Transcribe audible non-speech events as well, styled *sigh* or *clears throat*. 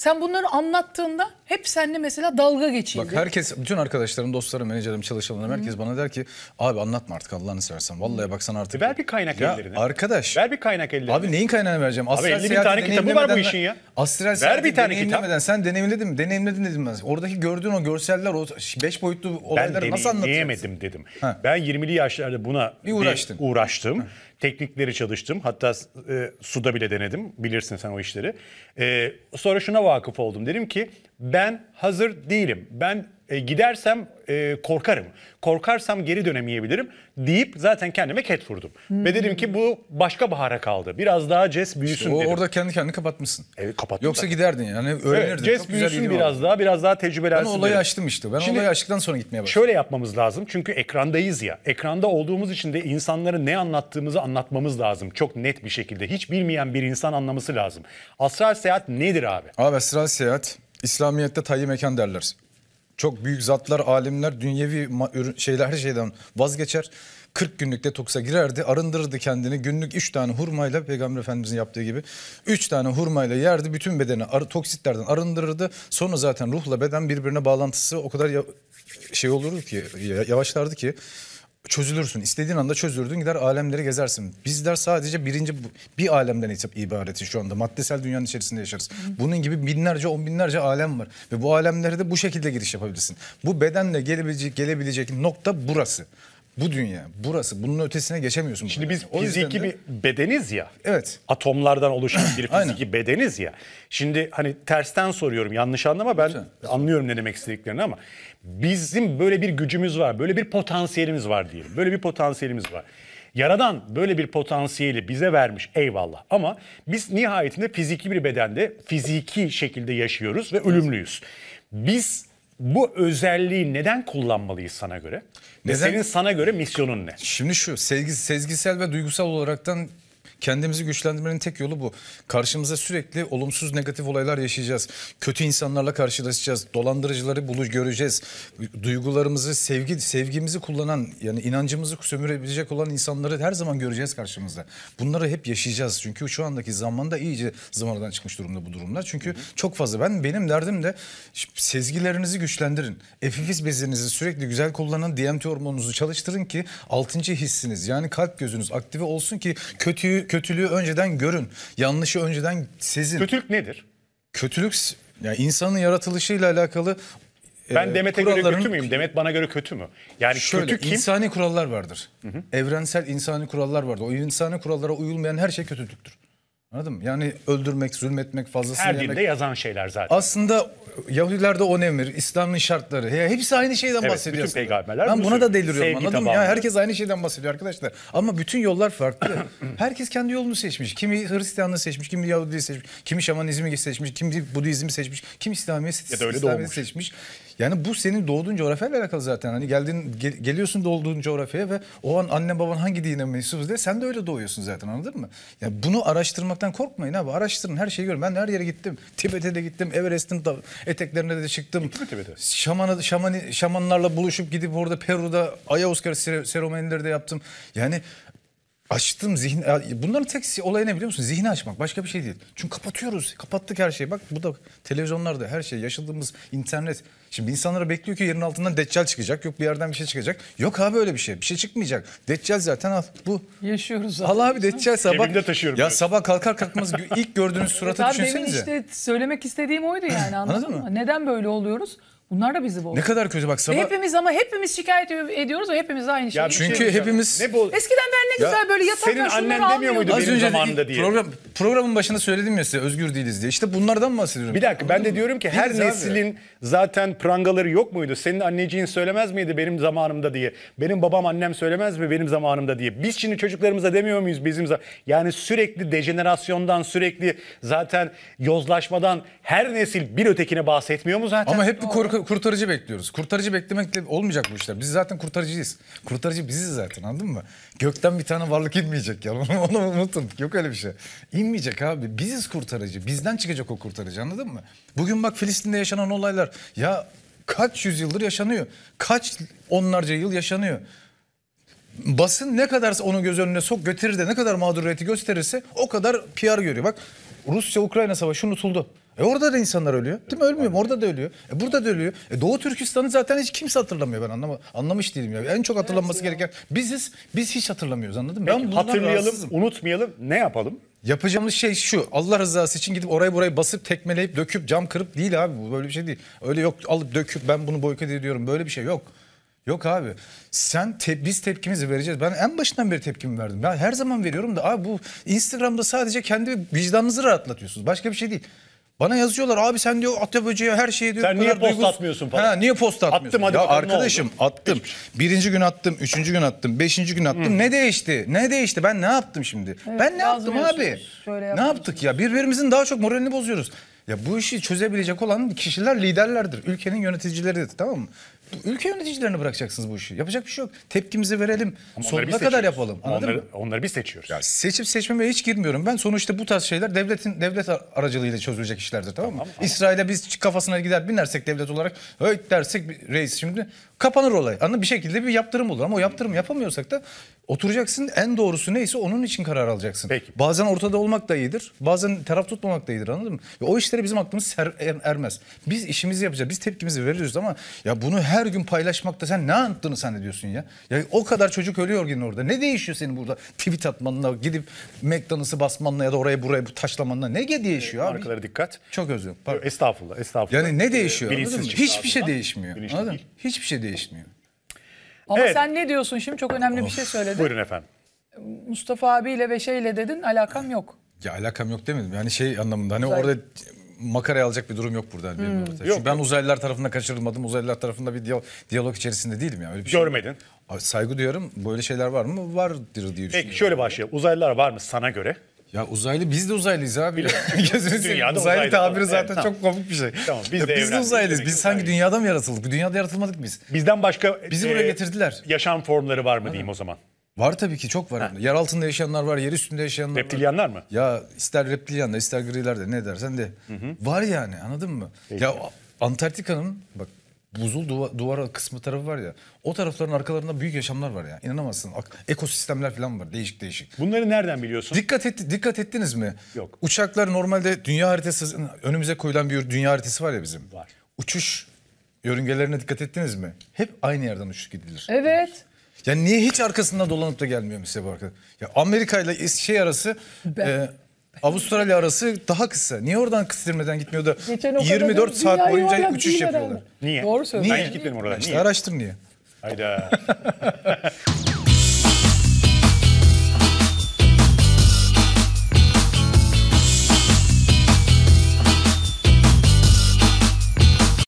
Sen bunları anlattığında hep seninle mesela dalga geçildi. Bak herkes, bütün arkadaşlarım, dostlarım, menajerim, çalışanlarım herkes bana der ki abi anlatma artık Allah'ını seversen. Vallahi bak artık. E, ver bir kaynak ya, ellerine. Arkadaş. Ver bir kaynak ellerine. Abi neyin kaynağını vereceğim? Astral abi 50 bin tane kitabı var bu işin ya. Astral Ver bir tane kitap. Sen deneyimledin mi? Deneyimledin dedim ben. Oradaki gördüğün o görseller, o beş boyutlu olayları nasıl anlatacaksın? Ben deneyimleyemedim dedim. Ha. Ben 20'li yaşlarda buna bir uğraştım. uğraştım. Ha teknikleri çalıştım. Hatta e, suda bile denedim. Bilirsin sen o işleri. E, sonra şuna vakıf oldum. Dedim ki ben hazır değilim. Ben e, gidersem e, korkarım. Korkarsam geri dönemeyebilirim deyip zaten kendime ket vurdum. Hmm. Ve dedim ki bu başka bahara kaldı. Biraz daha ces büyüsün işte o, dedim. Orada kendi kendini kapatmışsın. Evet kapattım. Yoksa da. giderdin yani hani öğrenirdin. Evet, ces büyüsün biraz oldu. daha biraz daha tecrübelensin. Ben olayı dedim. açtım işte. Ben Şimdi, olayı açtıktan sonra gitmeye başladım. Şöyle yapmamız lazım çünkü ekrandayız ya. Ekranda olduğumuz için de insanlara ne anlattığımızı anlatmamız lazım. Çok net bir şekilde. Hiç bilmeyen bir insan anlaması lazım. Astral seyahat nedir abi? Abi astral seyahat İslamiyet'te tayyi mekan derler. Çok büyük zatlar, alimler, dünyevi şeyler her şeyden vazgeçer. 40 günlük detoksa girerdi, arındırırdı kendini. Günlük 3 tane hurmayla Peygamber Efendimizin yaptığı gibi 3 tane hurmayla yerdi. Bütün bedeni ar toksitlerden arındırırdı. Sonra zaten ruhla beden birbirine bağlantısı o kadar şey olurdu ki yavaşlardı ki çözülürsün. İstediğin anda çözülürdün gider alemleri gezersin. Bizler sadece birinci bir alemden ibaretiz şu anda. Maddesel dünyanın içerisinde yaşarız. Bunun gibi binlerce on binlerce alem var. Ve bu alemlere de bu şekilde giriş yapabilirsin. Bu bedenle gelebilecek, gelebilecek nokta burası. Bu dünya, burası. Bunun ötesine geçemiyorsun. Şimdi biz o fiziki de... bir bedeniz ya. Evet. Atomlardan oluşan bir *clears throat* fiziki bedeniz ya. Şimdi hani tersten soruyorum yanlış anlama ben Lütfen. anlıyorum ne demek istediklerini ama bizim böyle bir gücümüz var, böyle bir potansiyelimiz var diyelim. Böyle bir potansiyelimiz var. Yaradan böyle bir potansiyeli bize vermiş eyvallah ama biz nihayetinde fiziki bir bedende fiziki şekilde yaşıyoruz ve ölümlüyüz. Biz bu özelliği neden kullanmalıyız sana göre? Neden? Ve senin sana göre misyonun ne? Şimdi şu sezgisel ve duygusal olaraktan Kendimizi güçlendirmenin tek yolu bu. Karşımıza sürekli olumsuz negatif olaylar yaşayacağız. Kötü insanlarla karşılaşacağız. Dolandırıcıları buluş göreceğiz. Duygularımızı, sevgi sevgimizi kullanan yani inancımızı sömürebilecek olan insanları her zaman göreceğiz karşımızda. Bunları hep yaşayacağız. Çünkü şu andaki zamanda iyice zamanadan çıkmış durumda bu durumlar. Çünkü çok fazla ben benim derdim de sezgilerinizi güçlendirin. Epifiz bezinizi sürekli güzel kullanın. DMT hormonunuzu çalıştırın ki 6. hissiniz yani kalp gözünüz aktive olsun ki kötüyü kötülüğü önceden görün. Yanlışı önceden sezin. Kötülük nedir? Kötülük yani insanın yaratılışıyla alakalı ben e, Demet'e kuralların... göre kötü müyüm? Demet bana göre kötü mü? Yani Şöyle, kötü kim? insani kurallar vardır. Hı hı. Evrensel insani kurallar vardır. O insani kurallara uyulmayan her şey kötülüktür. Anladın mı? Yani öldürmek, zulmetmek, fazlasını Her yemek. Her dilde yazan şeyler zaten. Aslında Yahudilerde on emir, İslam'ın şartları. Ya hepsi aynı şeyden evet, bahsediyor. Bütün peygamberler ben buna da deliriyorum anladın mı? Ya herkes aynı şeyden bahsediyor arkadaşlar. Ama bütün yollar farklı. *clears throat* herkes kendi yolunu seçmiş. Kimi Hristiyanlığı seçmiş, kimi Yahudi seçmiş, kimi Şamanizmi seçmiş, kimi Budizmi seçmiş, kimi İslamiyet'i seçmiş. Yani bu senin doğduğun coğrafyayla alakalı zaten. Hani geldin gel, geliyorsun doğduğun coğrafyaya ve o an annen baban hangi dine mensubuz diye sen de öyle doğuyorsun zaten anladın mı? Ya yani bunu araştırmaktan korkmayın abi. Araştırın her şeyi görün. Ben her yere gittim. Tibet'e de gittim. Everest'in eteklerine de çıktım. Gittim Tibet'e. Şamanı, şamanı, şamanlarla buluşup gidip orada Peru'da Ayahuasca seremonileri de yaptım. Yani Açtım zihni. Bunların tek olayı ne biliyor musun? Zihni açmak. Başka bir şey değil. Çünkü kapatıyoruz. Kapattık her şeyi. Bak bu da televizyonlarda her şey. Yaşadığımız internet. Şimdi insanlara bekliyor ki yerin altından deccal çıkacak. Yok bir yerden bir şey çıkacak. Yok abi öyle bir şey. Bir şey çıkmayacak. Deccal zaten al bu. Yaşıyoruz zaten. Al abi deccal sabah. Cebimde taşıyorum. Ya böyle. sabah kalkar kalkmaz ilk gördüğünüz *laughs* suratı evet, düşünsenize. Abi demin işte söylemek istediğim oydu yani anladın, anladın mı? mı? Neden böyle oluyoruz? Bunlar da bizi boğdu. Ne kadar kötü bak sabah. Hepimiz ama hepimiz şikayet ediyoruz ve hepimiz aynı şeyi. Ya çünkü şey hepimiz. Ne bol... Eskiden ben ne güzel ya, böyle yatarken Senin annen demiyor muydu benim önce zamanında diye. Program, programın başında söyledim ya size özgür değiliz diye. İşte bunlardan bahsediyorum. Bir dakika ben de diyorum ki her değiliz neslin abi. zaten prangaları yok muydu? Senin anneciğin söylemez miydi benim zamanımda diye. Benim babam annem söylemez mi benim zamanımda diye. Biz şimdi çocuklarımıza demiyor muyuz bizim zaman? Yani sürekli dejenerasyondan sürekli zaten yozlaşmadan her nesil bir ötekine bahsetmiyor mu zaten? Ama hep bir korku kurtarıcı bekliyoruz. Kurtarıcı beklemekle olmayacak bu işler. Biz zaten kurtarıcıyız. Kurtarıcı biziz zaten anladın mı? Gökten bir tane varlık inmeyecek ya. *laughs* Onu, onu unutun. Yok öyle bir şey. İnmeyecek abi. Biziz kurtarıcı. Bizden çıkacak o kurtarıcı anladın mı? Bugün bak Filistin'de yaşanan olaylar. Ya kaç yüzyıldır yaşanıyor. Kaç onlarca yıl yaşanıyor basın ne kadar onu göz önüne sok götürür de ne kadar mağduriyeti gösterirse o kadar PR görüyor. Bak Rusya-Ukrayna savaşı unutuldu. E orada da insanlar ölüyor. Değil mi? Ölmüyor mu? Orada da ölüyor. E burada da ölüyor. E Doğu Türkistan'ı zaten hiç kimse hatırlamıyor ben anlama, anlamış değilim ya. En çok hatırlanması evet gereken biziz. Biz hiç hatırlamıyoruz anladın mı? Peki, ben hatırlayalım, rahatsızım. unutmayalım. Ne yapalım? Yapacağımız şey şu. Allah rızası için gidip orayı burayı basıp tekmeleyip döküp cam kırıp değil abi. Bu böyle bir şey değil. Öyle yok alıp döküp ben bunu boykot ediyorum. Böyle bir şey yok. Yok abi. Sen te biz tepkimizi vereceğiz. Ben en başından beri tepkimi verdim. Ben her zaman veriyorum da abi bu Instagram'da sadece kendi vicdanınızı rahatlatıyorsunuz. Başka bir şey değil. Bana yazıyorlar abi sen diyor Atya Böceği her şeyi diyor. Sen niye post duygus... atmıyorsun falan. Ha, niye post atmıyorsun? Attım hadi ya arkadaşım attım. Hiçbir. Şey. Birinci gün attım, üçüncü gün attım, beşinci gün attım. Hı. Ne değişti? Ne değişti? Ben ne yaptım şimdi? Evet, ben ne yaptım abi? Ne yaptık ya? Birbirimizin daha çok moralini bozuyoruz. Ya bu işi çözebilecek olan kişiler liderlerdir. Ülkenin yöneticileridir tamam mı? ülke yöneticilerini bırakacaksınız bu işi. Yapacak bir şey yok. Tepkimizi verelim. Ama Sonuna kadar yapalım. Anladın onları, mı? onları biz seçiyoruz. Yani seçip seçmemeye hiç girmiyorum. Ben sonuçta bu tarz şeyler devletin devlet aracılığıyla çözülecek işlerdir tamam mı? Tamam, İsrail'e biz kafasına gider binersek devlet olarak öyle dersek reis şimdi kapanır olay. Anladın Bir şekilde bir yaptırım olur ama o yaptırım yapamıyorsak da oturacaksın en doğrusu neyse onun için karar alacaksın. Peki. Bazen ortada olmak da iyidir. Bazen taraf tutmamak da iyidir anladın mı? o işlere bizim aklımız er, er, ermez. Biz işimizi yapacağız. Biz tepkimizi veriyoruz ama ya bunu her her gün paylaşmakta sen ne yaptığını zannediyorsun ya? Ya o kadar çocuk ölüyor yine orada. Ne değişiyor senin burada tweet atmanla, gidip McDonald's'ı basmanla ya da oraya buraya bu taşlamanla ne değişiyor abi? Markalara dikkat. Çok özür dilerim. Estağfurullah, estağfurullah. Yani ne ee, değişiyor? Hiçbir şey değişmiyor. Anladın? Hiçbir şey değişmiyor. Ama evet. sen ne diyorsun şimdi? Çok önemli of. bir şey söyledin. Buyurun efendim. Mustafa abiyle ve şeyle dedin alakam yok. Ya alakam yok demedim. Yani şey anlamında hani Zaten... orada makaraya alacak bir durum yok burada. Hmm. Yok. ben uzaylılar tarafından kaçırılmadım. Uzaylılar tarafında bir diyalog, diyalog içerisinde değilim yani. Öyle bir şey Görmedin. Abi, saygı diyorum Böyle şeyler var mı? Vardır diye düşünüyorum. Peki şöyle başlayalım. Uzaylılar var mı sana göre? Ya uzaylı biz de uzaylıyız abi. *laughs* uzaylı, tabiri zaten evet, çok komik bir şey. Tamam, biz, de, biz de uzaylıyız. Biz sanki dünyada mı yaratıldık? Dünyada yaratılmadık biz. Bizden başka bizi e, buraya getirdiler. Yaşam formları var mı Aynen. diyeyim o zaman? Var tabii ki çok var. Ha. Yer altında yaşayanlar var, yer üstünde yaşayanlar Reptilyanlar var. mı? Ya ister reptilyanlar, ister griler de ne dersen de. Hı hı. Var yani anladın mı? Peki. Ya Antarktika'nın bak buzul duvara kısmı tarafı var ya. O tarafların arkalarında büyük yaşamlar var ya. İnanamazsın. Ekosistemler falan var. Değişik değişik. Bunları nereden biliyorsun? Dikkat etti dikkat ettiniz mi? Yok. Uçaklar normalde dünya haritası önümüze koyulan bir dünya haritası var ya bizim. Var. Uçuş yörüngelerine dikkat ettiniz mi? Hep aynı yerden uçuş gidilir. Evet. Ya niye hiç arkasından dolanıp da gelmiyor mesela bu arkadaş? Ya Amerika ile şey arası ben, e, Avustralya arası daha kısa. Niye oradan kıstırmadan gitmiyor da Geçen 24 saat boyunca uçuş yapıyorlar? Niye? Doğru söylüyorsun. Ben hiç gitmedim orada. İşte araştır niye. Hayda. *laughs*